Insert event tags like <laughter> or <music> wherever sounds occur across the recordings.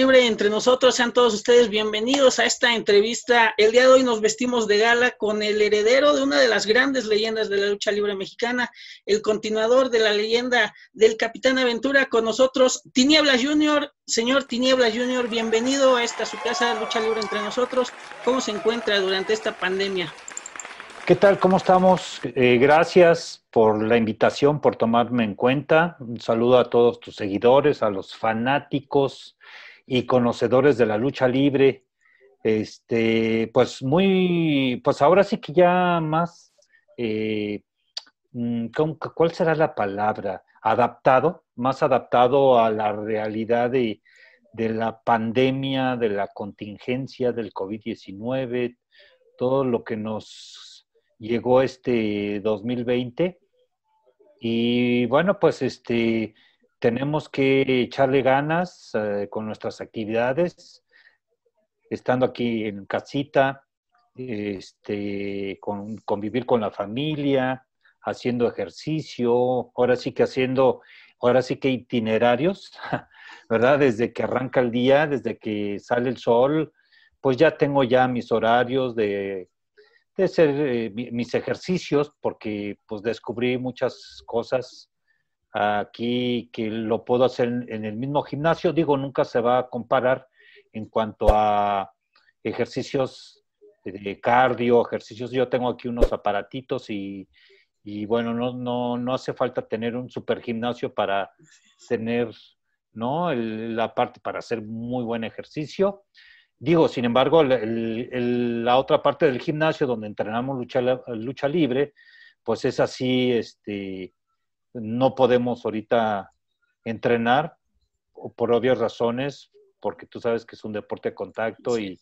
Libre entre nosotros. Sean todos ustedes bienvenidos a esta entrevista. El día de hoy nos vestimos de gala con el heredero de una de las grandes leyendas de la lucha libre mexicana, el continuador de la leyenda del Capitán Aventura con nosotros, Tiniebla Junior. Señor Tiniebla Junior, bienvenido a esta su casa, de Lucha Libre entre nosotros. ¿Cómo se encuentra durante esta pandemia? ¿Qué tal? ¿Cómo estamos? Eh, gracias por la invitación, por tomarme en cuenta. Un saludo a todos tus seguidores, a los fanáticos y conocedores de la lucha libre, este, pues muy, pues ahora sí que ya más, eh, mm, ¿cuál será la palabra? Adaptado, más adaptado a la realidad de, de la pandemia, de la contingencia del COVID-19, todo lo que nos llegó este 2020. Y bueno, pues este, tenemos que echarle ganas eh, con nuestras actividades, estando aquí en casita, este, con, convivir con la familia, haciendo ejercicio, ahora sí que haciendo, ahora sí que itinerarios, <laughs> ¿verdad? Desde que arranca el día, desde que sale el sol, pues ya tengo ya mis horarios de, de hacer eh, mis ejercicios, porque pues descubrí muchas cosas aquí que lo puedo hacer en el mismo gimnasio, digo, nunca se va a comparar en cuanto a ejercicios de cardio, ejercicios, yo tengo aquí unos aparatitos y, bueno, no, no, hace falta tener un super gimnasio para tener, ¿no? la parte para hacer muy buen ejercicio. Digo, sin embargo, la otra parte del gimnasio donde entrenamos lucha, lucha libre, pues es así, este, no podemos ahorita entrenar por obvias razones, porque tú sabes que es un deporte de contacto y,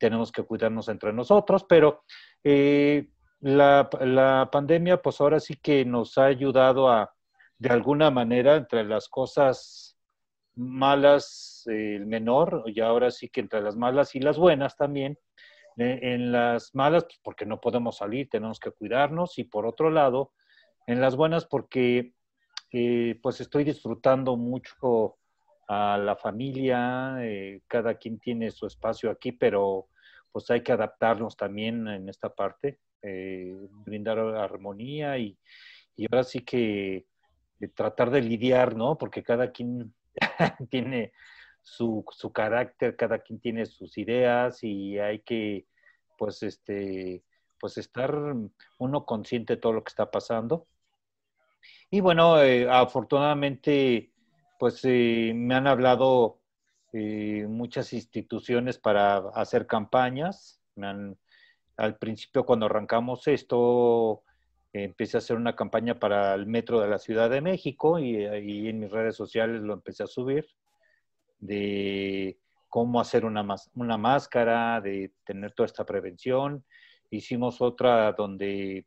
tenemos que cuidarnos entre nosotros, pero eh, la, la, pandemia pues ahora sí que nos ha ayudado a, de alguna manera, entre las cosas malas, el menor, y ahora sí que entre las malas y las buenas también, eh, en las malas, pues, porque no podemos salir, tenemos que cuidarnos, y por otro lado, en las buenas porque eh, pues estoy disfrutando mucho a la familia, eh, cada quien tiene su espacio aquí, pero pues hay que adaptarnos también en esta parte, eh, brindar armonía y, y, ahora sí que tratar de lidiar, ¿no? Porque cada quien <laughs> tiene su, su, carácter, cada quien tiene sus ideas y hay que, pues, este, pues estar uno consciente de todo lo que está pasando y bueno, eh, afortunadamente, pues eh, me han hablado eh, muchas instituciones para hacer campañas. al principio, cuando arrancamos esto, empecé a hacer una campaña para el metro de la Ciudad de México y, en mis redes sociales lo empecé a subir de cómo hacer una, una máscara, de tener toda esta prevención. Hicimos otra donde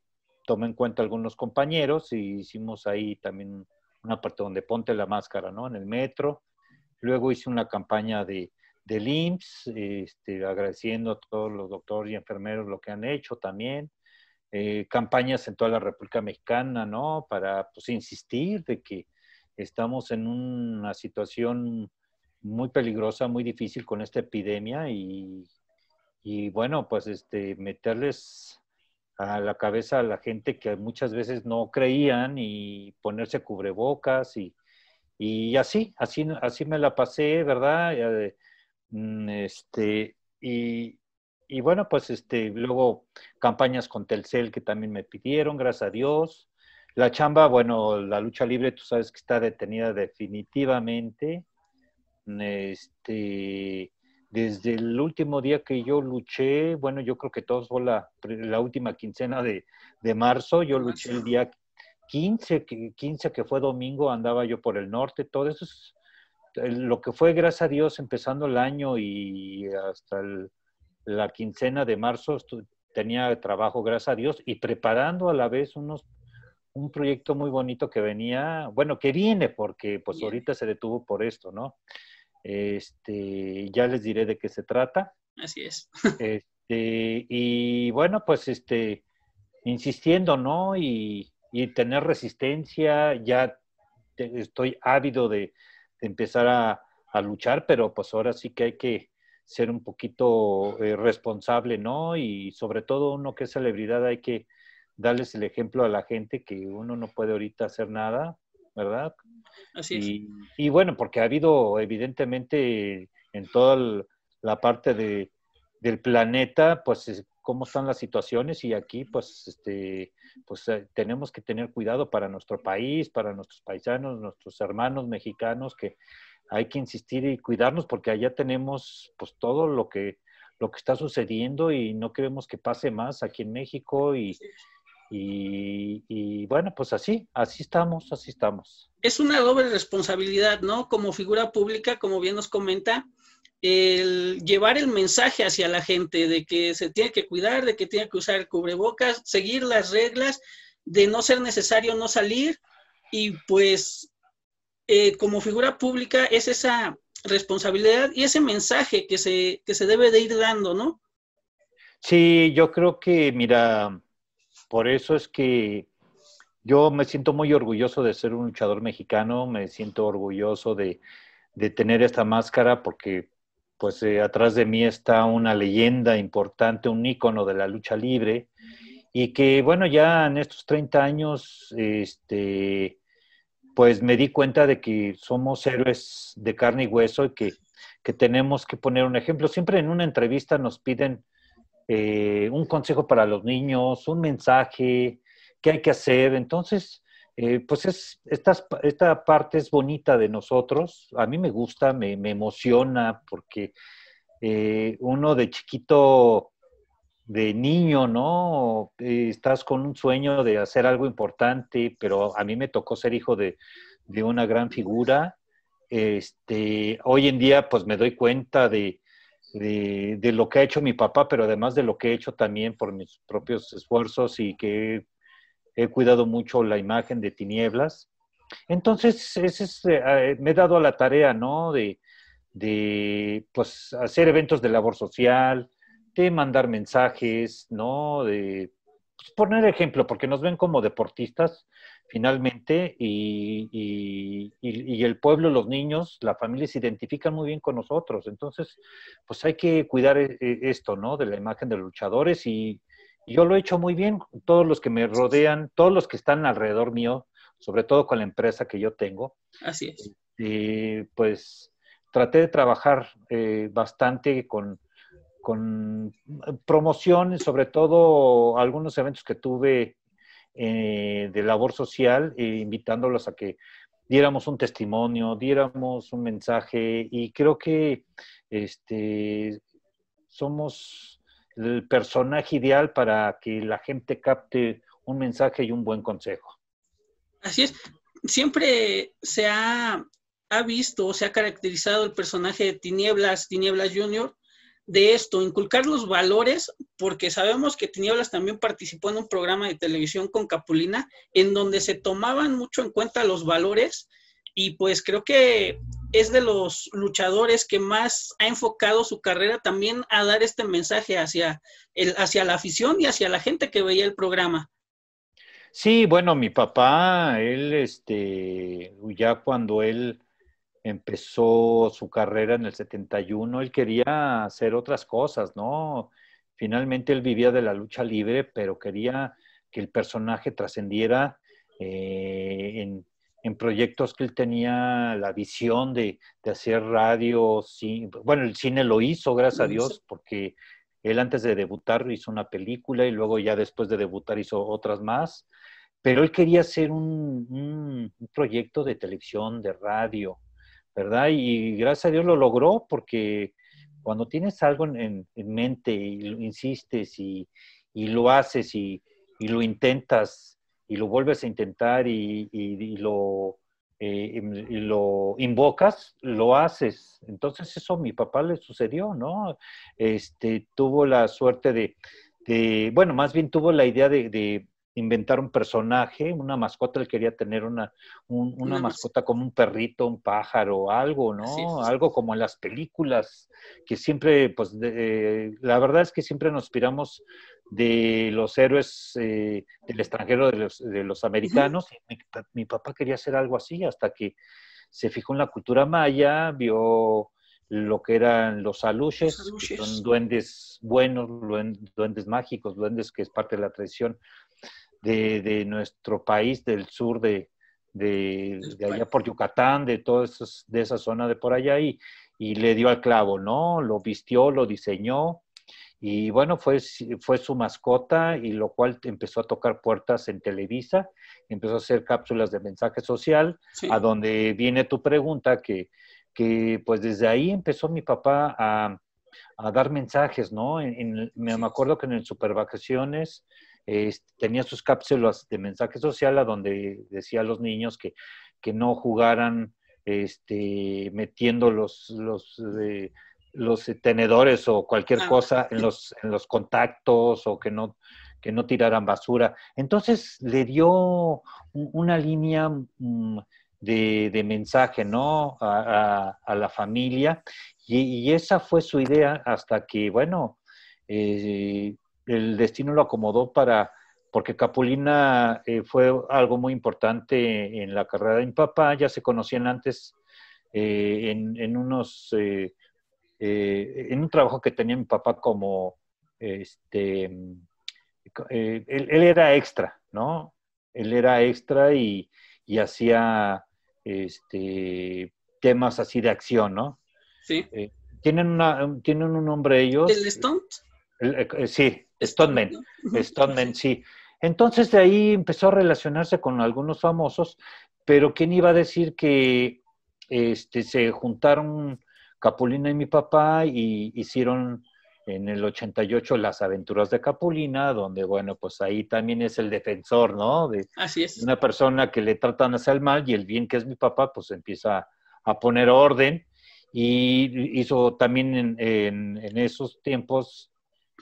tomé en cuenta algunos compañeros y e hicimos ahí también una parte donde ponte la máscara, ¿no? En el metro. Luego hice una campaña de, del IMSS, este, agradeciendo a todos los doctores y enfermeros lo que han hecho también. Eh, campañas en toda la República Mexicana, ¿no? Para pues, insistir de que estamos en una situación muy peligrosa, muy difícil con esta epidemia y, y bueno, pues este, meterles a la cabeza a la gente que muchas veces no creían y ponerse cubrebocas y, y así, así, así me la pasé, ¿verdad? Mm, este, y, bueno, pues este, luego campañas con Telcel que también me pidieron, gracias a Dios. La chamba, bueno, la lucha libre, tú sabes que está detenida definitivamente. Este, desde el último día que yo luché, bueno, yo creo que todos fue la, última quincena de, marzo, yo luché el día 15, 15 que fue domingo, andaba yo por el norte, todo eso es eh, lo que fue, gracias a Dios, empezando el año y hasta la quincena de marzo tenía trabajo, gracias a Dios, y preparando a la vez unos un proyecto muy bonito que venía, bueno, que viene, porque pues ahorita se detuvo por esto, ¿no? Este, ya les diré de qué se trata. Así es. Este, y bueno, pues este, insistiendo, ¿no? Y, tener resistencia, ya estoy ávido de, empezar a, luchar, pero pues ahora sí que hay que ser un poquito eh, responsable, ¿no? Y sobre todo uno que es celebridad hay que darles el ejemplo a la gente que uno no puede ahorita hacer nada, ¿verdad? Así es. Y, bueno, porque ha habido evidentemente en toda la parte de, del planeta, pues cómo están las situaciones y aquí pues este pues eh, tenemos que tener cuidado para nuestro país, para nuestros paisanos, nuestros hermanos mexicanos que hay que insistir y cuidarnos porque allá tenemos pues todo lo que lo que está sucediendo y no queremos que pase más aquí en México y, y, bueno, pues así, así estamos, así estamos. Es una doble responsabilidad, ¿no? Como figura pública, como bien nos comenta, el llevar el mensaje hacia la gente de que se tiene que cuidar, de que tiene que usar cubrebocas, seguir las reglas, de no ser necesario no salir y pues eh, como figura pública es esa responsabilidad y ese mensaje que se, que se debe de ir dando, ¿no? Sí, yo creo que, mira, por eso es que yo me siento muy orgulloso de ser un luchador mexicano, me siento orgulloso de, tener esta máscara porque pues eh, atrás de mí está una leyenda importante, un ícono de la lucha libre y que bueno, ya en estos 30 años este, pues me di cuenta de que somos héroes de carne y hueso y que, que tenemos que poner un ejemplo. Siempre en una entrevista nos piden eh, un consejo para los niños, un mensaje, qué hay que hacer. Entonces, eh, pues es, esta, esta parte es bonita de nosotros. A mí me gusta, me, emociona, porque eh, uno de chiquito, de niño, ¿no? estás con un sueño de hacer algo importante, pero a mí me tocó ser hijo de, de una gran figura. Este, hoy en día, pues me doy cuenta de, de, lo que ha hecho mi papá, pero además de lo que he hecho también por mis propios esfuerzos y que he, cuidado mucho la imagen de Tinieblas. Entonces, eh, me he dado a la tarea, ¿no? De, pues, hacer eventos de labor social, de mandar mensajes, ¿no? De pues, poner ejemplo, porque nos ven como deportistas, finalmente, y, el pueblo, los niños, la familia se identifican muy bien con nosotros. Entonces, pues hay que cuidar eh, eh, esto, ¿no? De la imagen de los luchadores y yo lo he hecho muy bien. Todos los que me rodean, todos los que están alrededor mío, sobre todo con la empresa que yo tengo. Así es. Y eh, pues traté de trabajar bastante con, con sobre todo algunos eventos que tuve eh, de labor social, e invitándolos a que diéramos un testimonio, diéramos un mensaje y creo que este, somos el personaje ideal para que la gente capte un mensaje y un buen consejo. Así es. Siempre se ha, ha visto, se ha caracterizado el personaje de Tinieblas, Tinieblas Junior, de esto, inculcar los valores, porque sabemos que Tinieblas también participó en un programa de televisión con Capulina, en donde se tomaban mucho en cuenta los valores y pues creo que es de los luchadores que más ha enfocado su carrera también a dar este mensaje hacia, el, hacia la afición y hacia la gente que veía el programa. Sí, bueno, mi papá, él, este, ya cuando él empezó su carrera en el 71, él quería hacer otras cosas, ¿no? Finalmente él vivía de la lucha libre, pero quería que el personaje trascendiera eh, en, proyectos que él tenía la visión de, hacer radio, bueno, el cine lo hizo, gracias a Dios, porque él antes de debutar hizo una película y luego ya después de debutar hizo otras más, pero él quería hacer un proyecto de televisión, de radio, ¿verdad? Y gracias a Dios lo logró porque cuando tienes algo en, mente y lo insistes y, lo haces y, lo intentas y lo vuelves a intentar y, lo, eh, em, lo invocas, lo haces. Entonces eso a mi papá le sucedió, ¿no? Este, tuvo la suerte de, bueno, más bien tuvo la idea de, inventar un personaje, una mascota, él quería tener una, una, mascota como un perrito, un pájaro, algo, ¿no? Algo como en las películas, que siempre, pues, eh, la verdad es que siempre nos inspiramos de los héroes eh, del extranjero, de los, de los americanos. Mi, papá quería hacer algo así hasta que se fijó en la cultura maya, vio lo que eran los aluches, que son duendes buenos, duendes mágicos, duendes que es parte de la tradición de, nuestro país, del sur de, allá por Yucatán, de toda de esa zona de por allá, y, y le dio al clavo, ¿no? Lo vistió, lo diseñó, y bueno, fue, fue su mascota, y lo cual empezó a tocar puertas en Televisa, empezó a hacer cápsulas de mensaje social, a donde viene tu pregunta, que, pues desde ahí empezó mi papá a, dar mensajes, ¿no? En, me acuerdo que en el Supervacaciones tenía sus cápsulas de mensaje social a donde decía a los niños que, no jugaran este, metiendo los, eh, los, tenedores o cualquier ah. cosa en los, en los contactos o que no, no tiraran basura. Entonces le dio una línea mm, de, mensaje, ¿no? A, la familia y, esa fue su idea hasta que, bueno, eh, el destino lo acomodó para, porque Capulina eh, fue algo muy importante en la carrera de mi papá, ya se conocían antes eh, en, en, unos, eh, en un trabajo que tenía mi papá como, este, él, era extra, ¿no? Él era extra y, hacía este, temas así de acción, ¿no? Sí. tienen, una, tienen un nombre ellos. ¿El Stunt? sí, Stoneman, Stoneman, sí. Entonces de ahí empezó a relacionarse con algunos famosos, pero ¿quién iba a decir que este, se juntaron Capulina y mi papá y hicieron en el 88 Las aventuras de Capulina, donde bueno, pues ahí también es el defensor, ¿no? De, Así es. Una persona que le tratan hacer el mal y el bien que es mi papá, pues empieza a poner orden. Y hizo también en esos tiempos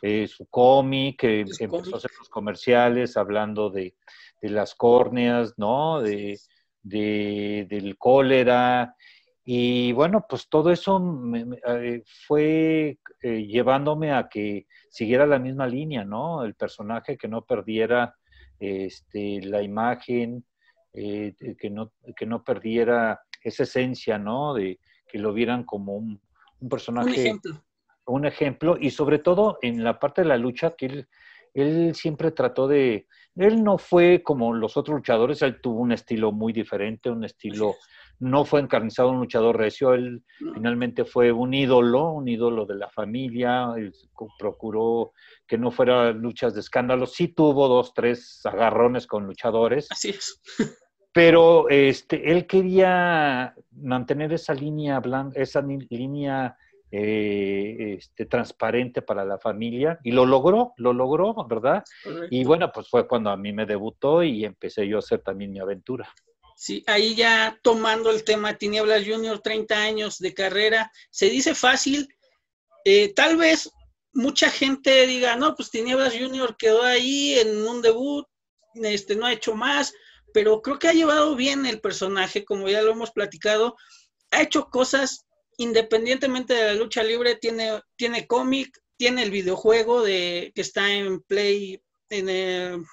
eh, su cómic, que empezó a hacer los comerciales hablando de, las córneas, ¿no? De, del cólera. Y bueno, pues todo eso eh, fue eh, llevándome a que siguiera la misma línea, ¿no? El personaje que no perdiera este, la imagen, que, no, que no perdiera esa esencia, ¿no? De que lo vieran como un, personaje un ejemplo y sobre todo en la parte de la lucha que él, siempre trató de, él no fue como los otros luchadores, él tuvo un estilo muy diferente, un estilo, no fue encarnizado un luchador recio, él finalmente fue un ídolo, un ídolo de la familia, procuró que no fuera luchas de escándalo, sí tuvo dos, tres agarrones con luchadores. Así es. Pero este, él quería mantener esa línea blanca, esa línea eh, este, transparente para la familia y lo logró, lo logró, ¿verdad? Y bueno, pues fue cuando a mí me debutó y empecé yo a hacer también mi aventura. Sí, ahí ya tomando el tema Tinieblas Junior, 30 años de carrera, se dice fácil, eh, tal vez mucha gente diga, no, pues Tinieblas Junior quedó ahí en un debut, este, no ha hecho más, pero creo que ha llevado bien el personaje, como ya lo hemos platicado, ha hecho cosas independientemente de la lucha libre, tiene, tiene cómic, tiene el videojuego de, que está en Play, en, el,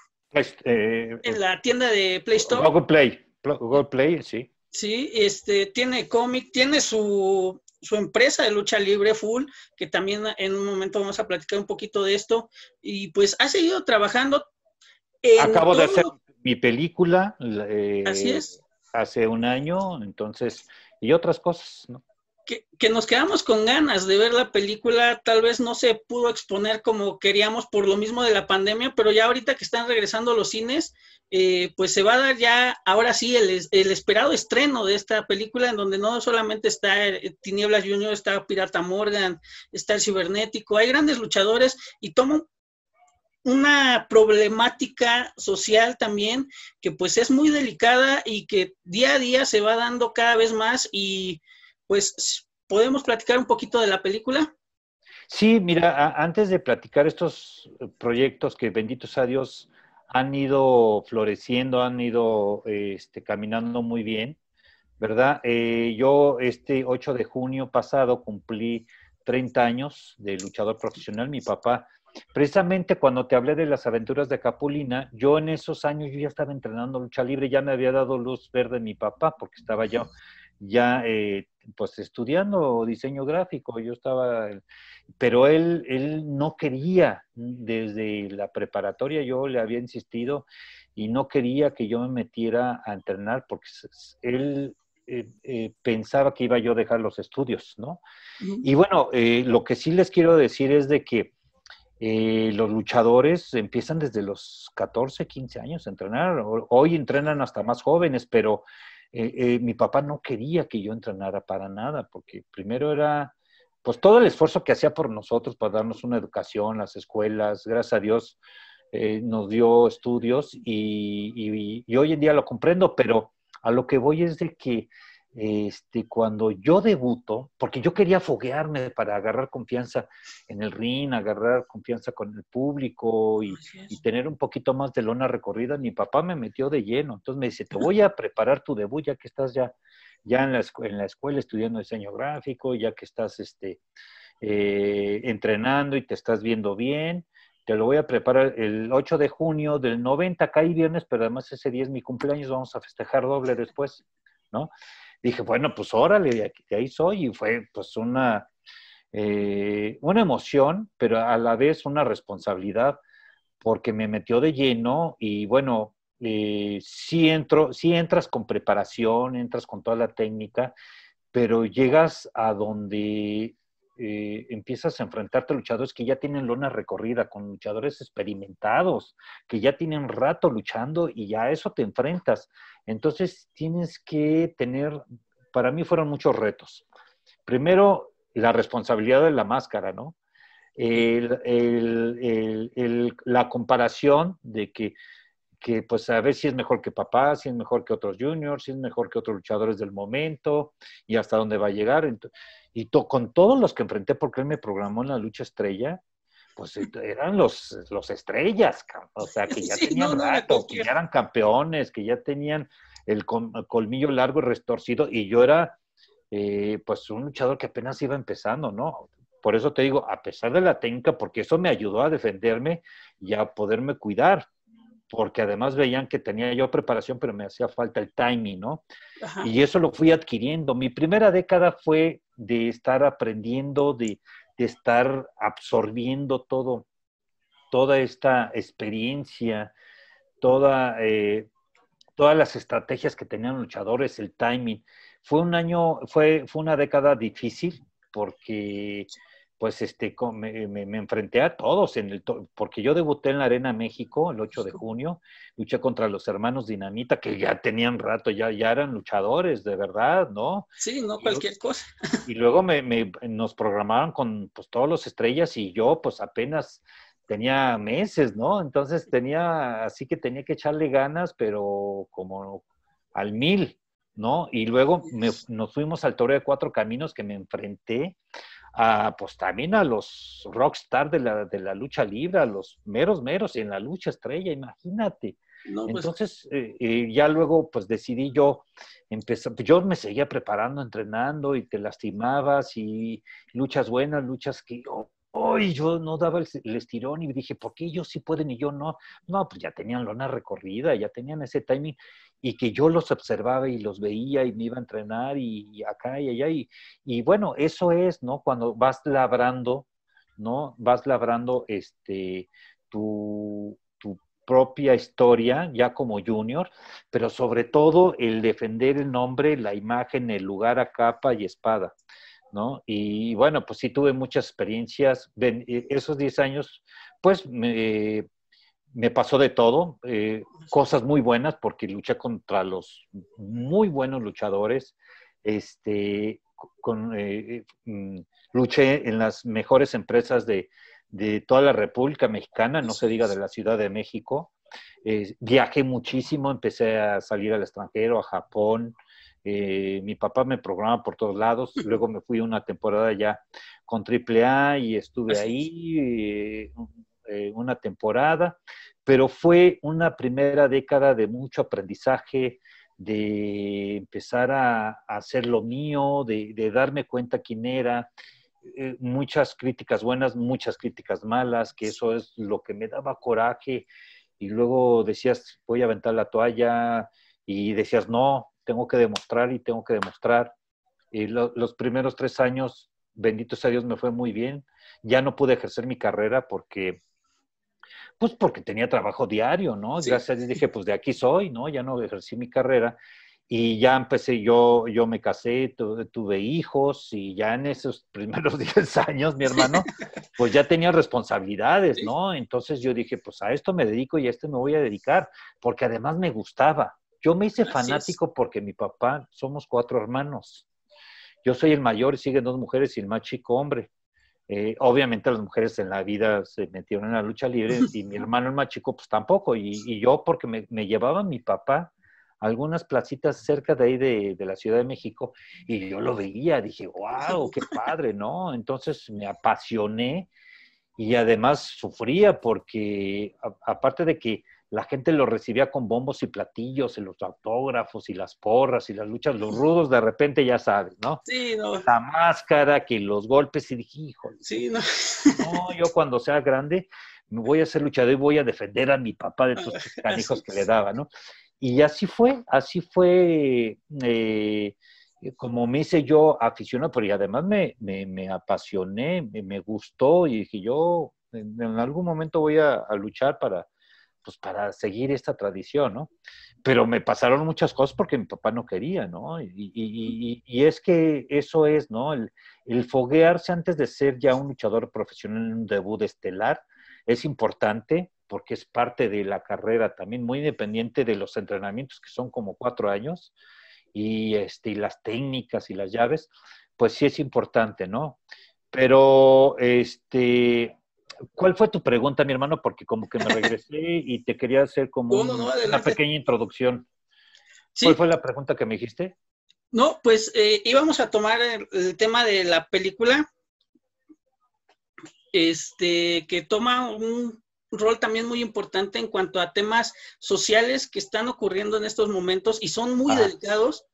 eh, en la tienda de Play Store. Google Play, Google Play, sí. Sí, este, tiene cómic, tiene su, su empresa de lucha libre full, que también en un momento vamos a platicar un poquito de esto, y pues ha seguido trabajando. Acabo de hacer mi película. Eh, Así es. Hace un año, entonces, y otras cosas, ¿no? que, nos quedamos con ganas de ver la película, tal vez no se pudo exponer como queríamos por lo mismo de la pandemia, pero ya ahorita que están regresando los cines, eh, pues se va a dar ya, ahora sí, el, el, esperado estreno de esta película, en donde no solamente está eh, Tinieblas Junior, está Pirata Morgan, está el Cibernético, hay grandes luchadores y toma una problemática social también que pues es muy delicada y que día a día se va dando cada vez más y pues podemos platicar un poquito de la película. Sí, mira, antes de platicar estos eh, proyectos que benditos a Dios han ido floreciendo, han ido este, caminando muy bien, ¿verdad? Eh, yo este 8 de junio pasado cumplí 30 años de luchador profesional. Mi papá, precisamente cuando te hablé de las aventuras de Capulina, yo en esos años yo ya estaba entrenando lucha libre, ya me había dado luz verde mi papá porque estaba yo ya eh, pues estudiando diseño gráfico, yo estaba, eh, pero él, él no quería, desde la preparatoria yo le había insistido y no quería que yo me metiera a entrenar porque él eh, pensaba que iba yo a dejar los estudios, ¿no? Y bueno, lo que sí les quiero decir es de que los luchadores empiezan desde los 14, 15 años a entrenar, hoy entrenan hasta más jóvenes, pero eh, eh, mi papá no quería que yo entrenara para nada, porque primero era, pues todo el esfuerzo que hacía por nosotros para darnos una educación, las escuelas, gracias a Dios eh, nos dio estudios y, hoy en día lo comprendo, pero a lo que voy es de que este, cuando yo debuto, porque yo quería foguearme para agarrar confianza en el ring, agarrar confianza con el público y, tener un poquito más de lona recorrida, mi papá me metió de lleno. Entonces me dice, te voy a preparar tu debut ya que estás ya, ya en, la, en la escuela estudiando diseño gráfico, ya que estás este, eh, entrenando y te estás viendo bien. Te lo voy a preparar el 8 de junio del 90, hay viernes, pero además ese día es mi cumpleaños, vamos a festejar doble después, ¿no? dije, bueno, pues órale, de, aquí, ahí soy. Y fue pues una, eh, una emoción, pero a la vez una responsabilidad, porque me metió de lleno y bueno, eh, entro, sí entras con preparación, entras con toda la técnica, pero llegas a donde eh, empiezas a enfrentarte a luchadores que ya tienen lona recorrida, con luchadores experimentados, que ya tienen rato luchando y ya a eso te enfrentas. Entonces tienes que tener, para mí fueron muchos retos. Primero, la responsabilidad de la máscara, ¿no? la comparación de que que pues a ver si es mejor que papá, si es mejor que otros juniors, si es mejor que otros luchadores del momento y hasta dónde va a llegar. Y con todos los que enfrenté, porque él me programó en la lucha estrella, pues eh, eran los, los estrellas, o sea, que <laughs> ya tenían rato, que ya eran campeones, que ya tenían el colmillo largo y restorcido, y yo era eh, pues un luchador que apenas iba empezando, ¿no? Por eso te digo, a pesar de la técnica, porque eso me ayudó a defenderme y a poderme cuidar, porque además veían que tenía yo preparación, pero me hacía falta el timing, ¿no? Y eso lo fui adquiriendo. Mi primera década fue de estar aprendiendo, de, estar absorbiendo todo, toda esta experiencia, toda, eh, todas las estrategias que tenían luchadores, el timing. Fue un año, fue, fue una década difícil porque pues este, me, enfrenté a todos, en el porque yo debuté en la Arena México el 8 de junio, luché contra los hermanos Dinamita, que ya tenían rato, ya, ya eran luchadores, de verdad, ¿no? Sí, no cualquier cosa. <laughs> Y luego me, nos programaron con pues, todos los estrellas y yo pues apenas tenía meses, ¿no? Entonces tenía, así que tenía que echarle ganas, pero como al mil, ¿no? Y luego nos fuimos al Toreo de Cuatro Caminos que me enfrenté a, pues también a los rockstar de la, de la lucha libre, a los meros, meros en la lucha estrella, imagínate. Pues, Entonces, eh, eh, ya luego, pues decidí yo empezar, pues, yo me seguía preparando, entrenando y te lastimabas y luchas buenas, luchas que, yo oh, hoy yo no daba el, estirón y dije, ¿por qué ellos sí pueden y yo no? No, pues ya tenían lona recorrida, ya tenían ese timing y que yo los observaba y los veía y me iba a entrenar y, acá y allá. Y, bueno, eso es, ¿no? Cuando vas labrando, ¿no? Vas labrando este, tu, tu propia historia ya como junior, pero sobre todo el defender el nombre, la imagen, el lugar a capa y espada. ¿no? Y bueno, pues sí tuve muchas experiencias. Eh, esos 10 años, pues eh, me, pasó de todo, eh, cosas muy buenas, porque luché contra los muy buenos luchadores, este, con, mm, luché en las mejores empresas de, toda la República Mexicana, no se diga de la Ciudad de México. viajé muchísimo, empecé a salir al extranjero, a Japón, eh, mi papá me programaba por todos lados, luego me fui una temporada ya con AAA y estuve ahí eh, eh, una temporada, pero fue una primera década de mucho aprendizaje, de empezar a, hacer lo mío, de, darme cuenta quién era, muchas críticas buenas, muchas críticas malas, que eso es lo que me daba coraje. Y luego decías, voy a aventar la toalla, y decías, no, tengo que demostrar y tengo que demostrar. Y los primeros tres años, bendito sea Dios, me fue muy bien. Ya no pude ejercer mi carrera porque, pues porque tenía trabajo diario, ¿no? Gracias dije, pues de aquí soy, ¿no? Ya no ejercí mi carrera. Y ya empecé, yo, yo me casé, tuve, tuve hijos y ya en esos <laughs> primeros diez años, mi hermano, pues ya tenía responsabilidades, ¿no? Entonces yo dije, pues a esto me dedico y a esto me voy a dedicar, porque además me gustaba. Yo me hice fanático porque mi papá, somos cuatro hermanos. Yo soy el mayor y siguen dos mujeres y el más chico hombre. Eh, obviamente las mujeres en la vida se metieron en la lucha libre <laughs> y mi hermano el más chico pues tampoco. Y, yo porque me, llevaba mi papá a algunas placitas cerca de ahí de, la Ciudad de México y yo lo veía, dije, wow, qué <laughs> padre, ¿no? Entonces me apasioné y además sufría porque aparte de que la gente lo recibía con bombos y platillos, y los autógrafos y las porras y las luchas, los rudos de repente ya sabes, ¿no? Sí, no. La máscara, que los golpes, y dije, híjole. Sí, no. No, yo cuando sea grande me voy a ser luchador y voy a defender a mi papá de estos <laughs> canijos que le daba, ¿no? Y así fue, así fue. Eh, como me hice yo aficionado, pero y además me, me, apasioné, me, gustó y dije yo, en, algún momento voy a luchar para, pues para seguir esta tradición, ¿no? Pero me pasaron muchas cosas porque mi papá no quería, ¿no? Y, es que eso es, ¿no? El, foguearse antes de ser ya un luchador profesional en un debut estelar es importante porque es parte de la carrera también, muy independiente de los entrenamientos que son como cuatro años y, este, y las técnicas y las llaves, pues sí es importante, ¿no? Pero este, ¿Cuál fue tu pregunta, mi hermano? Porque como que me <laughs> regresé y te quería hacer como una pequeña introducción. ¿Cuál fue la pregunta que me dijiste? No, pues eh, íbamos a tomar el, tema de la película, este, que toma un rol también muy importante en cuanto a temas sociales que están ocurriendo en estos momentos y son muy delicados,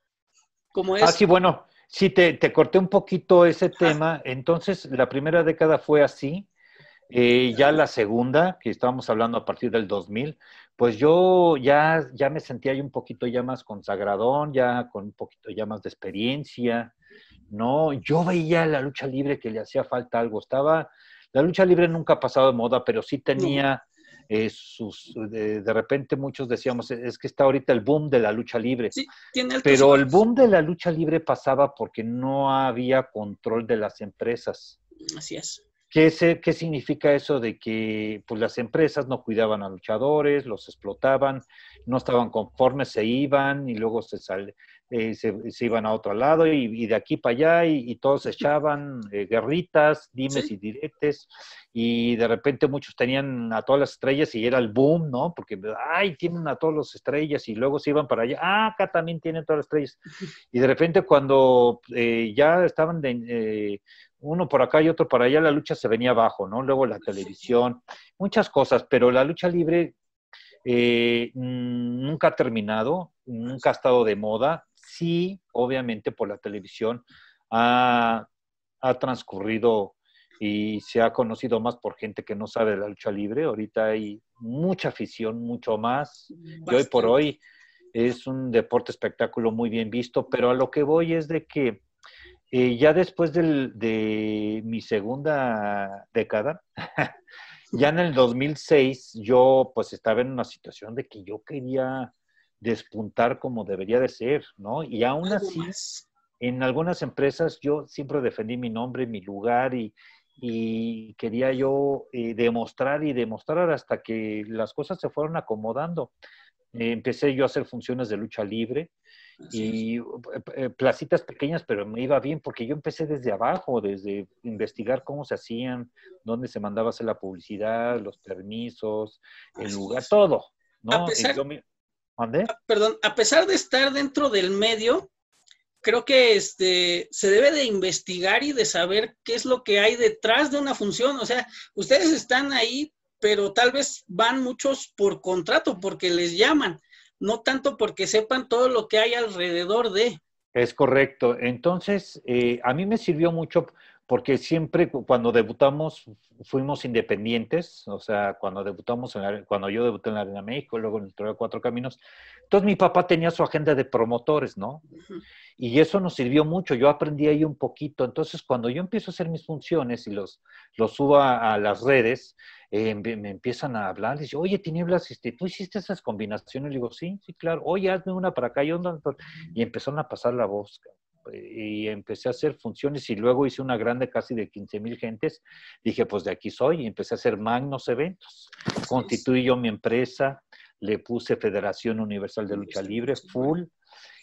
como es... Ah, bueno, si te, corté un poquito ese tema. Entonces, la primera década fue así, eh, ya la segunda, que estábamos hablando a partir del 2000, pues yo ya, ya me sentía un poquito ya más consagradón, ya con un poquito ya más de experiencia, ¿no? Yo veía la lucha libre que le hacía falta algo. Estaba, la lucha libre nunca ha pasado de moda, pero sí tenía eh, sus, de, repente muchos decíamos, es que está ahorita el boom de la lucha libre. pero el boom de la lucha libre pasaba porque no había control de las empresas. Así es. ¿Qué, significa eso de que pues, las empresas no cuidaban a luchadores, los explotaban, no estaban conformes, se iban y luego se, eh, se, iban a otro lado y, de aquí para allá y, todos echaban eh, guerritas, dimes y directes y de repente muchos tenían a todas las estrellas y era el boom, ¿no? Porque, ay, tienen a todas las estrellas y luego se iban para allá, ah, acá también tienen todas las estrellas. Y de repente cuando eh, ya estaban de uno por acá y otro para allá, la lucha se venía abajo, ¿no? Luego la televisión, muchas cosas, pero la lucha libre eh, mm, nunca ha terminado, nunca ha estado de moda. Sí, obviamente por la televisión ha, transcurrido y se ha conocido más por gente que no sabe de la lucha libre. Ahorita hay mucha afición, mucho más. Y hoy por hoy es un deporte espectáculo muy bien visto, pero a lo que voy es de que eh, ya después de mi segunda década, <laughs> ya en el 2006 yo pues estaba en una situación de que yo quería despuntar como debería de ser, ¿no? Y aún así, en algunas empresas yo siempre defendí mi nombre, mi lugar y, quería yo eh, demostrar y demostrar hasta que las cosas se fueron acomodando. empecé yo a hacer funciones de lucha libre, y eh, placitas pequeñas, pero me iba bien porque yo empecé desde abajo, desde investigar cómo se hacían, dónde se mandaba hacer la publicidad, los permisos, el lugar, todo. ¿no? Ah, perdón, a pesar de estar dentro del medio, creo que este, se debe de investigar y de saber qué es lo que hay detrás de una función. O sea, ustedes están ahí, pero tal vez van muchos por contrato porque les llaman no tanto porque sepan todo lo que hay alrededor de. Es correcto. Entonces, eh, a mí me sirvió mucho porque siempre cuando debutamos fuimos independientes, o sea, cuando debutamos, en cuando yo debuté en la Arena México, luego en el de Cuatro Caminos, entonces mi papá tenía su agenda de promotores, ¿no? Y eso nos sirvió mucho, yo aprendí ahí un poquito, entonces cuando yo empiezo a hacer mis funciones y los, los subo a las redes, eh, me empiezan a hablar, dice, oye, Tinieblas, este, ¿tú hiciste esas combinaciones? Le digo, sí, sí, claro, oye, hazme una para acá y onda, y empezaron a pasar la voz, y empecé a hacer funciones y luego hice una grande casi de 15 mil gentes. Dije, pues de aquí soy y empecé a hacer magnos eventos. Constituí yo mi empresa, le puse Federación Universal de Lucha Libre, full.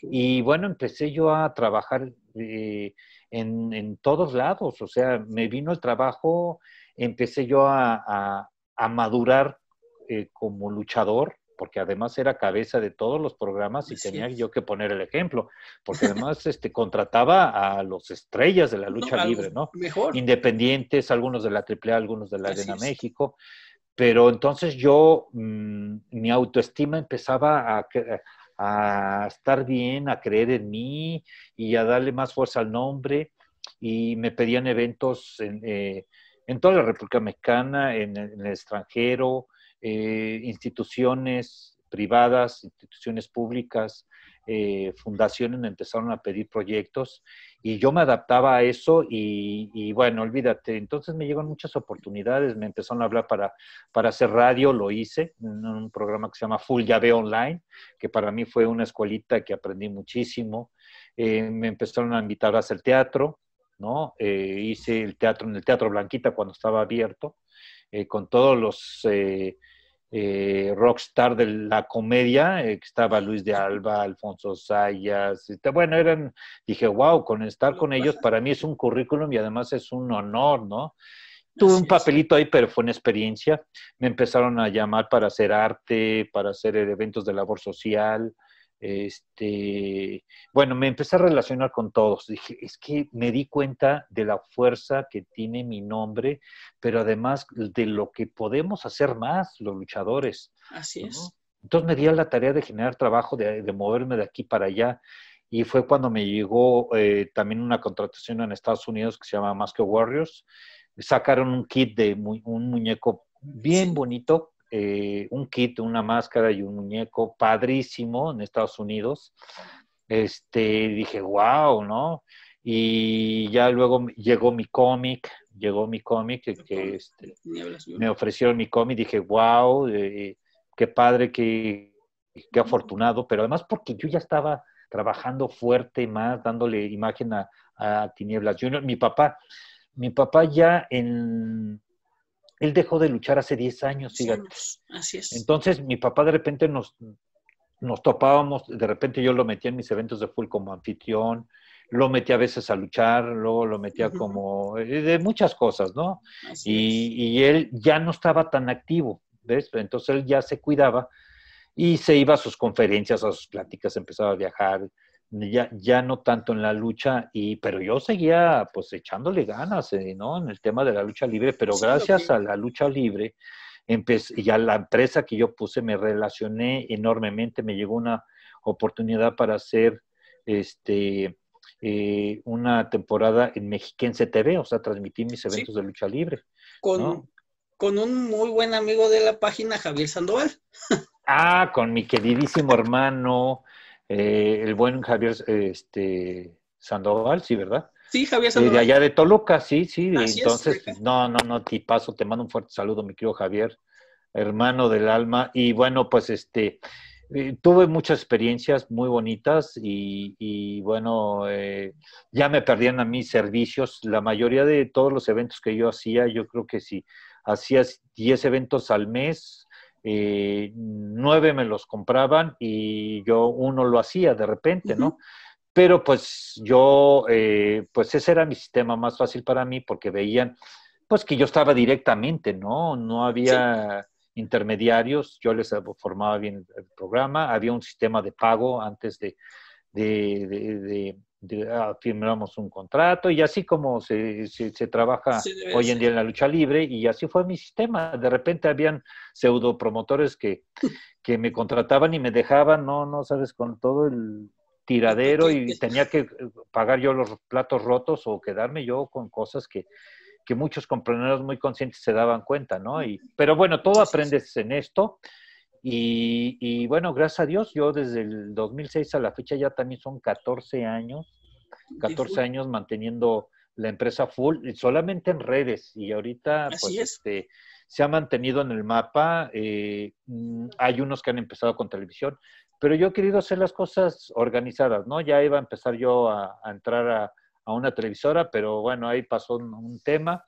Y bueno, empecé yo a trabajar eh, en, en, todos lados, o sea, me vino el trabajo empecé yo a, madurar eh, como luchador, porque además era cabeza de todos los programas y tenía yo que poner el ejemplo, porque <laughs> además este, contrataba a los estrellas de la lucha libre, ¿no? Mejor. Independientes, algunos de la AAA, algunos de la Arena México. Pero entonces yo, mm, mi autoestima empezaba a, a estar bien, a creer en mí y a darle más fuerza al nombre. Y me pedían eventos en, eh, en toda la República Mexicana, en, el extranjero, eh, instituciones privadas, instituciones públicas, eh, fundaciones me empezaron a pedir proyectos y yo me adaptaba a eso y, bueno, olvídate, entonces me llegan muchas oportunidades, me empezaron a hablar para, para hacer radio, lo hice en un programa que se llama Full Llave Online, que para mí fue una escuelita que aprendí muchísimo, eh, me empezaron a invitar a hacer teatro, ¿no? Eh, hice el teatro en el Teatro Blanquita cuando estaba abierto, eh, con todos los eh, eh, rockstar de la comedia, que estaba Luis de Alba, Alfonso Sayas, bueno, eran, dije, wow, con estar con ellos para mí es un currículum y además es un honor, ¿no? Tuve un papelito ahí, pero fue una experiencia. Me empezaron a llamar para hacer arte, para hacer eventos de labor social, este, bueno, me empecé a relacionar con todos. Dije, es que me di cuenta de la fuerza que tiene mi nombre, pero además de lo que podemos hacer más los luchadores. Así es. Entonces me di a la tarea de generar trabajo, de, moverme de aquí para allá y fue cuando me llegó eh, también una contratación en Estados Unidos que se llama Más Warriors. Sacaron un kit de un muñeco bien bonito eh, un kit, una máscara y un muñeco padrísimo en Estados Unidos. Este, dije, wow, ¿no? Y ya luego llegó mi cómic, llegó mi cómic, que, este, me ofrecieron mi cómic, dije, wow, eh, qué padre, qué, afortunado, pero además porque yo ya estaba trabajando fuerte más, dándole imagen a, a Tinieblas Junior. Mi papá, mi papá ya en él dejó de luchar hace 10 años, fíjate. así es. Entonces, mi papá de repente nos, nos topábamos, de repente yo lo metía en mis eventos de full como anfitrión, lo metía a veces a luchar, luego lo metía como eh, de muchas cosas, ¿no? Y, y, él ya no estaba tan activo, ¿ves? Entonces él ya se cuidaba y se iba a sus conferencias, a sus pláticas, empezaba a viajar, ya, ya no tanto en la lucha, y, pero yo seguía pues echándole ganas, eh, En el tema de la lucha libre, pero gracias a la lucha libre empecé, y a la empresa que yo puse me relacioné enormemente, me llegó una oportunidad para hacer este, eh, una temporada en Mexiquense TV, o sea, transmitir mis eventos de lucha libre. Con, con un muy buen amigo de la página, Javier Sandoval. Ah, con mi queridísimo hermano eh, el buen Javier este, Sandoval, sí, ¿verdad? Sí, Javier eh, Sandoval. de allá de Toluca, sí, sí. entonces, no, no, no, te paso, te mando un fuerte saludo, mi querido Javier, hermano del alma. Y bueno, pues este, eh, tuve muchas experiencias muy bonitas y, bueno, ya me perdían a mis servicios. La mayoría de todos los eventos que yo hacía, yo creo que si hacías 10 eventos al mes, eh, nueve me los compraban y yo uno lo hacía de repente, ¿no? Pero pues yo, eh, pues ese era mi sistema más fácil para mí porque veían, pues que yo estaba directamente, ¿no? No había intermediarios, yo les formaba bien el programa, había un sistema de pago antes de Ah, firmamos un contrato y así como se, se, trabaja hoy en día en la lucha libre y así fue mi sistema. De repente habían pseudo promotores que, <laughs> me contrataban y me dejaban, no, no sabes, con todo el tiradero y tenía que eh, pagar yo los platos rotos o quedarme yo con cosas que, que muchos compañeros muy conscientes se daban cuenta, ¿no? Y, pero bueno, todo aprendes en esto. Y, bueno, gracias a Dios, yo desde el 2006 a la fecha ya también son 14 años, 14 años manteniendo la empresa full, solamente en redes. Y ahorita, pues, este, se ha mantenido en el mapa. Eh, mm, hay unos que han empezado con televisión, pero yo he querido hacer las cosas organizadas, ¿no? Ya iba a empezar yo a, entrar a, una televisora, pero bueno, ahí pasó un, un, tema.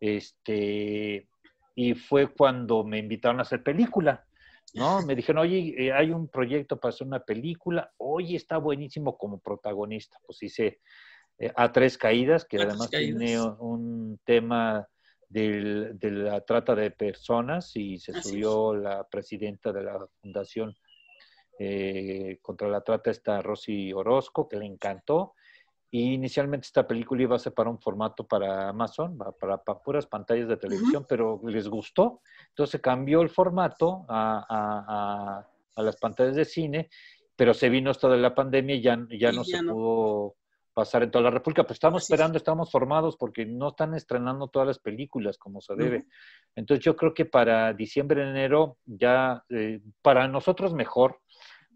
Este, y fue cuando me invitaron a hacer película. ¿no? Me dijeron, oye, eh, hay un proyecto para hacer una película, oye, está buenísimo como protagonista. Pues hice eh, A Tres Caídas, que además tiene un tema del, de la trata de personas y se subió la presidenta de la fundación eh, contra la trata, está Rosy Orozco, que le encantó. Y inicialmente esta película iba a ser para un formato para Amazon, para, puras pantallas de televisión, pero les gustó. Entonces cambió el formato a, las pantallas de cine, pero se vino esto de la pandemia y ya, ya no se pudo pasar en toda la República. pero pues estamos esperando, estamos formados porque no están estrenando todas las películas como se debe. Entonces yo creo que para diciembre, enero, ya eh, para nosotros mejor,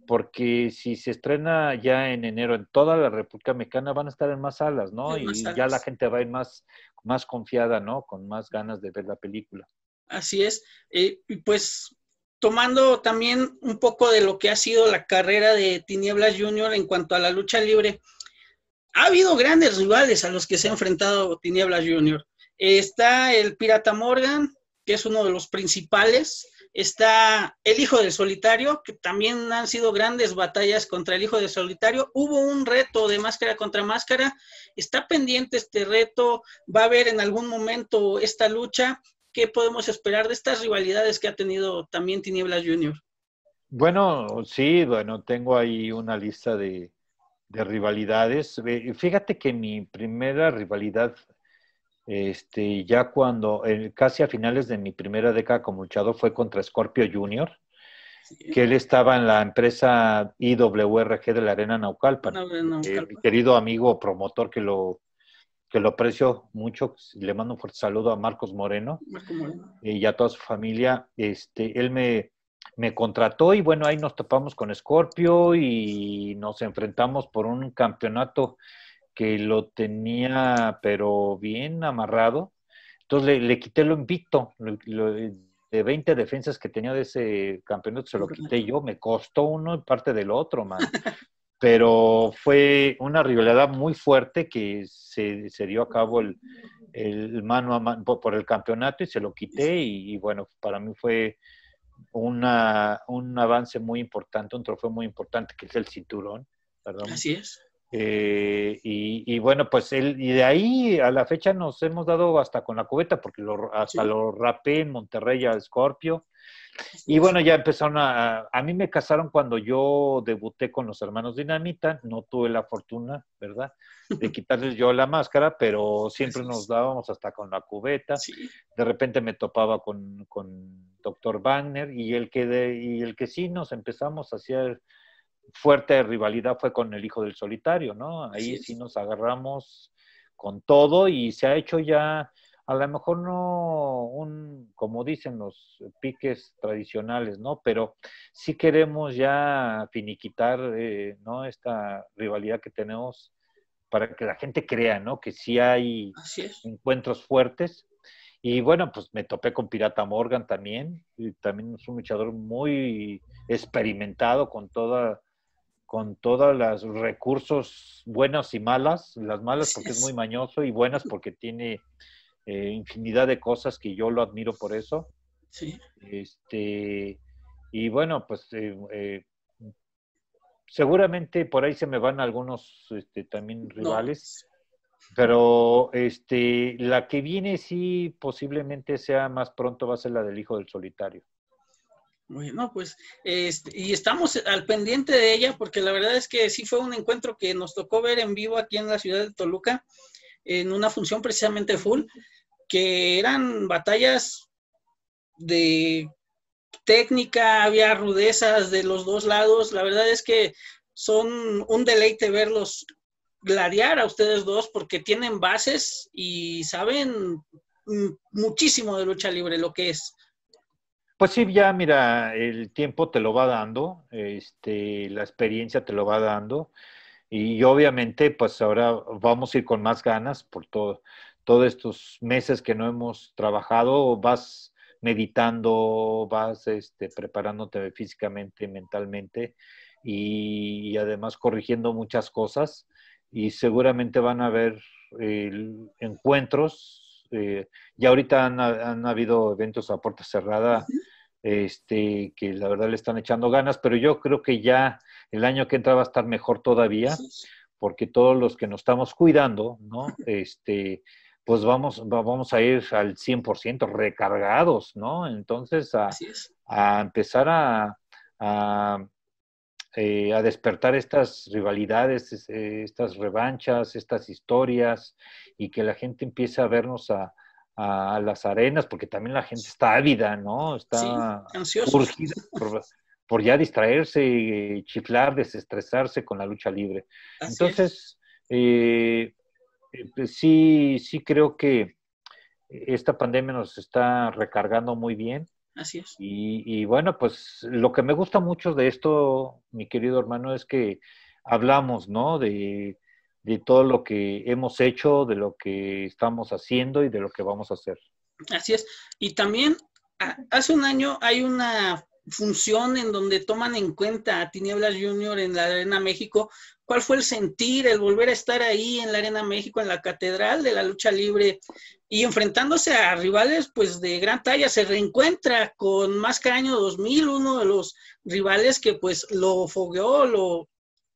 porque si se estrena ya en enero en toda la República Mexicana van a estar en más salas, ¿no? y ya la gente va a ir más, más confiada, ¿no? Con más ganas de ver la película. Así es. Eh, y pues tomando también un poco de lo que ha sido la carrera de Tinieblas Junior en cuanto a la lucha libre, ha habido grandes rivales a los que se ha enfrentado Tinieblas Junior. Está el Pirata Morgan, que es uno de los principales. Está El Hijo del Solitario, que también han sido grandes batallas contra el Hijo del Solitario. Hubo un reto de máscara contra máscara. Está pendiente este reto. Va a haber en algún momento esta lucha. ¿Qué podemos esperar de estas rivalidades que ha tenido también Tinieblas Junior? Bueno, sí, bueno, tengo ahí una lista de, de rivalidades. Fíjate que mi primera rivalidad este, ya cuando, eh, casi a finales de mi primera década como luchador, fue contra Scorpio Junior, que él estaba en la empresa IWRG de la Arena eh, Naucalpan. mi querido amigo promotor que lo, que lo aprecio mucho, pues, le mando un fuerte saludo a Marcos Moreno, y a toda su familia. Este, él me, me contrató y bueno, ahí nos topamos con Scorpio y nos enfrentamos por un campeonato que lo tenía pero bien amarrado. Entonces le, quité lo invicto, de 20 defensas que tenía de ese campeonato, se lo quité yo, me costó uno y parte del otro, man. <laughs> Pero fue una rivalidad muy fuerte que se, dio a cabo el, mano por el campeonato y se lo quité y, bueno, para mí fue una, un avance muy importante, un trofeo muy importante que es el cinturón, Así es. Eh, y, bueno, pues él, y de ahí a la fecha nos hemos dado hasta con la cubeta, porque hasta lo rapé en Monterrey a Scorpio. Y bueno, ya empezaron a, a mí me casaron cuando yo debuté con los hermanos Dinamita, no tuve la fortuna, ¿verdad? De <laughs> quitarles yo la máscara, pero siempre nos dábamos hasta con la cubeta. De repente me topaba con, con doctor Wagner y el que de, y el que sí nos empezamos a hacer fuerte rivalidad fue con el hijo del solitario, ¿no? Ahí sí, nos agarramos con todo y se ha hecho ya, a lo mejor no un, como dicen los piques tradicionales, ¿no? Pero sí queremos ya finiquitar, eh, ¿no? Esta rivalidad que tenemos para que la gente crea, ¿no? Que sí hay encuentros fuertes. Y bueno, pues me topé con Pirata Morgan también. Y también es un luchador muy experimentado con toda con todos los recursos buenos y malas, las malas porque es muy <laughs> mañoso y buenas porque tiene eh, infinidad de cosas que yo lo admiro por eso. Sí. Este, y bueno, pues eh, eh, seguramente por ahí se me van algunos este, también rivales, pero este, la que viene sí posiblemente sea más pronto va a ser la del hijo del solitario. Bueno, pues, este, y estamos al pendiente de ella porque la verdad es que sí fue un encuentro que nos tocó ver en vivo aquí en la ciudad de Toluca, en una función precisamente full, que eran batallas de técnica, había rudezas de los dos lados, la verdad es que son un deleite verlos gladiar a ustedes dos porque tienen bases y saben mm, muchísimo de lucha libre, lo que es. Pues sí, ya mira, el tiempo te lo va dando, este, la experiencia te lo va dando y obviamente pues ahora vamos a ir con más ganas por todos estos meses que no hemos trabajado, vas meditando, vas este, preparándote físicamente, mentalmente y, además corrigiendo muchas cosas y seguramente van a haber encuentros eh, ya ahorita han, habido eventos a puerta cerrada este, que la verdad le están echando ganas, pero yo creo que ya el año que entra va a estar mejor todavía, porque todos los que nos estamos cuidando, ¿no? Este, pues vamos, vamos a ir al 100% recargados, ¿no? Entonces, a, empezar a, eh, a, despertar estas rivalidades, eh, estas revanchas, estas historias, y que la gente empiece a vernos a, a las arenas, porque también la gente está ávida, ¿no? Está sí, por, ya distraerse, chiflar, desestresarse con la lucha libre. Entonces, eh, eh, pues sí, sí creo que esta pandemia nos está recargando muy bien. Así es. Y, y, bueno, pues lo que me gusta mucho de esto, mi querido hermano, es que hablamos, ¿no? De de todo lo que hemos hecho, de lo que estamos haciendo y de lo que vamos a hacer. Así es. Y también ah, hace un año hay una función en donde toman en cuenta a Tinieblas Junior en la Arena México. ¿Cuál fue el sentir, el volver a estar ahí en la Arena México, en la Catedral de la Lucha Libre y enfrentándose a rivales pues de gran talla? Se reencuentra con más que Año 2000, uno de los rivales que pues lo fogueó, lo,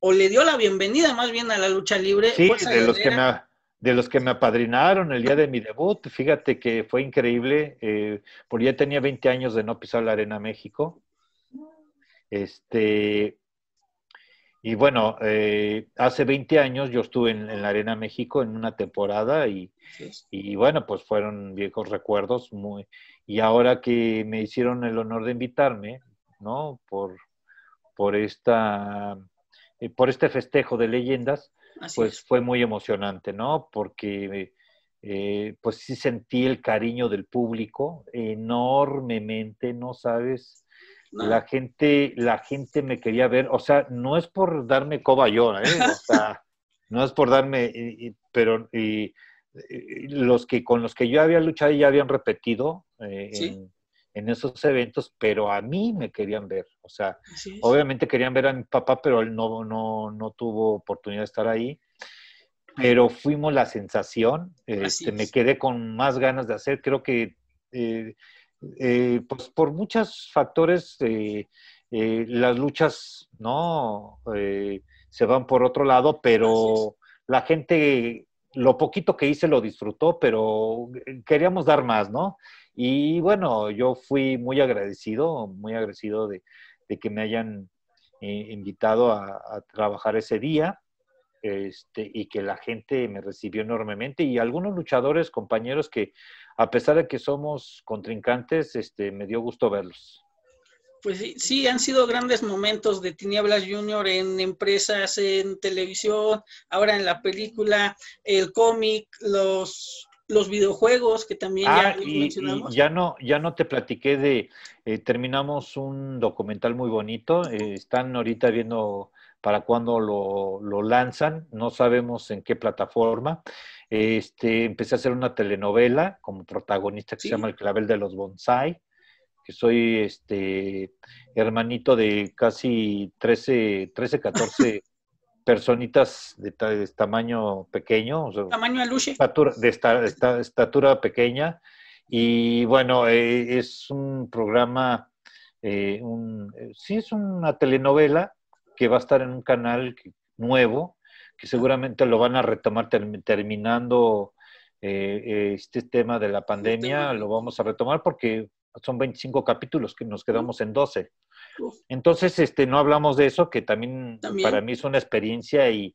o le dio la bienvenida más bien a la lucha libre. Sí, pues, de los, que me, de los que me apadrinaron el día de mi debut, fíjate que fue increíble, eh, porque ya tenía 20 años de no pisar la Arena México. Este, y bueno, eh, hace 20 años yo estuve en, la Arena México en una temporada y, bueno, pues fueron viejos recuerdos muy... Y ahora que me hicieron el honor de invitarme, ¿no? Por, por esta eh, por este festejo de leyendas, pues fue muy emocionante, ¿no? Porque eh, pues sí sentí el cariño del público enormemente, ¿no sabes? La gente, la gente me quería ver, o sea, no es por darme coba ¿eh? o <laughs> sea, no es por darme, pero los que con los que yo había luchado ya habían repetido eh, en esos eventos, pero a mí me querían ver. O sea, obviamente querían ver a mi papá, pero él no, no, tuvo oportunidad de estar ahí. Pero fuimos la sensación, este, me quedé con más ganas de hacer, creo que eh, eh, pues por muchos factores eh, las luchas no se van por otro lado, pero la gente lo poquito que hice lo disfrutó, pero queríamos dar más, ¿no? Y bueno, yo fui muy agradecido, muy agradecido de, que me hayan eh, invitado a, trabajar ese día este, y que la gente me recibió enormemente y algunos luchadores, compañeros que a pesar de que somos contrincantes, este, me dio gusto verlos. Pues sí, han sido grandes momentos de Tinieblas Junior en empresas, en televisión, ahora en la película, el cómic, los los videojuegos que también ya ah, mencionamos. ya no, ya no te platiqué de, eh, terminamos un documental muy bonito, eh, están ahorita viendo para cuándo lo, lanzan, no sabemos en qué plataforma. Este, empecé a hacer una telenovela como protagonista que se llama El clavel de los bonsai, que soy este hermanito de casi 13, 13 14 personitas de, tamaño pequeño, de esta, estatura pequeña. Y bueno, eh, es un programa, eh, eh, sí es una telenovela que va a estar en un canal nuevo, que seguramente lo van a retomar terminando eh, este tema de la pandemia, lo vamos a retomar porque son 25 capítulos que nos quedamos en 12. Entonces, este, no hablamos de eso, que también, para mí es una experiencia y,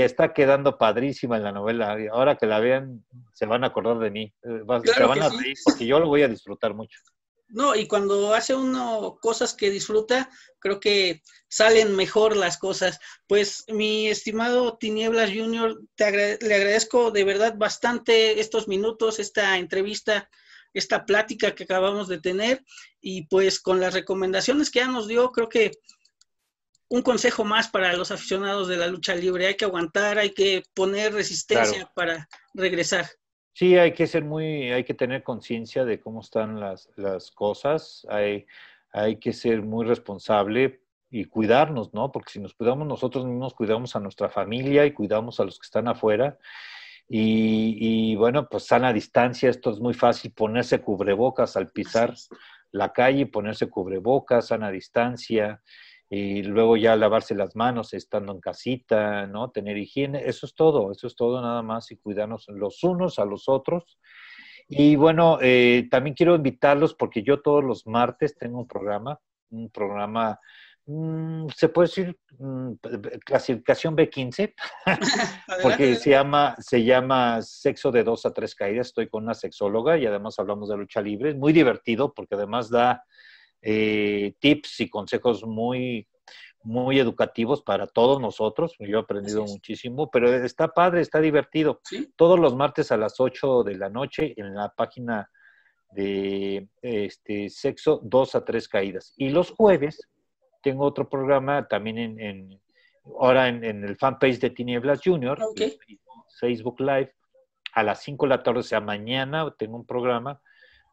está quedando padrísima en la novela. Ahora que la vean, se van a acordar de mí, eh, claro se van a reír, sí. porque yo lo voy a disfrutar mucho. No, y cuando hace uno cosas que disfruta, creo que salen mejor las cosas. Pues mi estimado Tinieblas Junior, te le agradezco de verdad bastante estos minutos, esta entrevista esta plática que acabamos de tener y pues con las recomendaciones que ya nos dio, creo que un consejo más para los aficionados de la lucha libre, hay que aguantar, hay que poner resistencia para regresar. Sí, hay que ser muy, hay que tener conciencia de cómo están las, cosas, hay, hay que ser muy responsable y cuidarnos, ¿no? Porque si nos cuidamos nosotros mismos, cuidamos a nuestra familia y cuidamos a los que están afuera. Y, bueno, pues sana distancia, esto es muy fácil, ponerse cubrebocas al pisar la calle, ponerse cubrebocas, sana distancia, y luego ya lavarse las manos estando en casita, ¿no? Tener higiene, eso es todo, eso es todo nada más y cuidarnos los unos a los otros. Y bueno, eh, también quiero invitarlos porque yo todos los martes tengo un programa, un programa Mm, se puede decir mm, clasificación B15, <laughs> <laughs> porque se llama, se llama sexo de dos a tres caídas. Estoy con una sexóloga y además hablamos de lucha libre. Es muy divertido porque además da eh, tips y consejos muy, muy educativos para todos nosotros. Yo he aprendido muchísimo, pero está padre, está divertido. Todos los martes a las 8 de la noche en la página de este, sexo dos a tres caídas. Y los jueves tengo otro programa también en, ahora en, el fanpage de Tinieblas Junior, ah, Facebook Live, a las 5 de la tarde, o sea, mañana tengo un programa,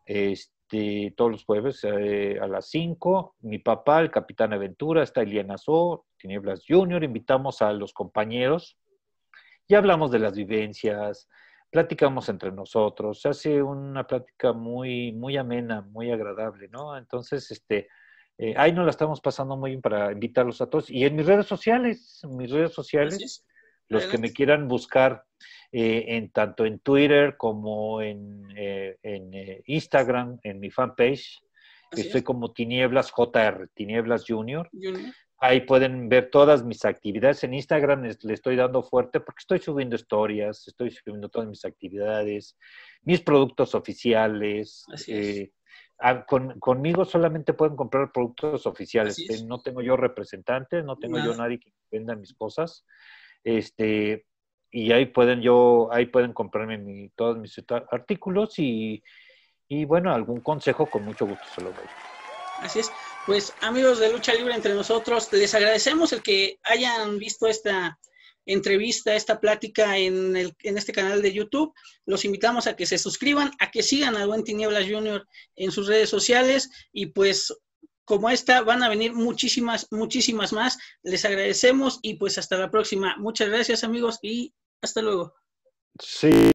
este, todos los jueves eh, a las 5, mi papá, el Capitán Aventura, está Eliana So, Tinieblas Junior, invitamos a los compañeros y hablamos de las vivencias, platicamos entre nosotros, se hace una plática muy, muy amena, muy agradable, ¿no? Entonces, este, eh, ahí nos la estamos pasando muy bien para invitarlos a todos. Y en mis redes sociales, mis redes sociales, los que me quieran buscar, eh, en tanto en Twitter como en, eh, Instagram, en mi fanpage, estoy como Tinieblas JR, Tinieblas Junior. Ahí pueden ver todas mis actividades. En Instagram le estoy dando fuerte porque estoy subiendo historias, estoy subiendo todas mis actividades, mis productos oficiales. Así Ah, conmigo solamente pueden comprar productos oficiales. Eh, no tengo yo representantes, no tengo yo nadie que venda mis cosas. Este, y ahí pueden yo, ahí pueden comprarme todos mis artículos y, y, bueno, algún consejo con mucho gusto se lo doy. Así es. Pues amigos de Lucha Libre entre nosotros, les agradecemos el que hayan visto esta entrevista, esta plática en, en, este canal de YouTube. Los invitamos a que se suscriban, a que sigan a Buen Tinieblas Junior en sus redes sociales y pues como esta van a venir muchísimas, muchísimas más. Les agradecemos y pues hasta la próxima. Muchas gracias amigos y hasta luego. Sí.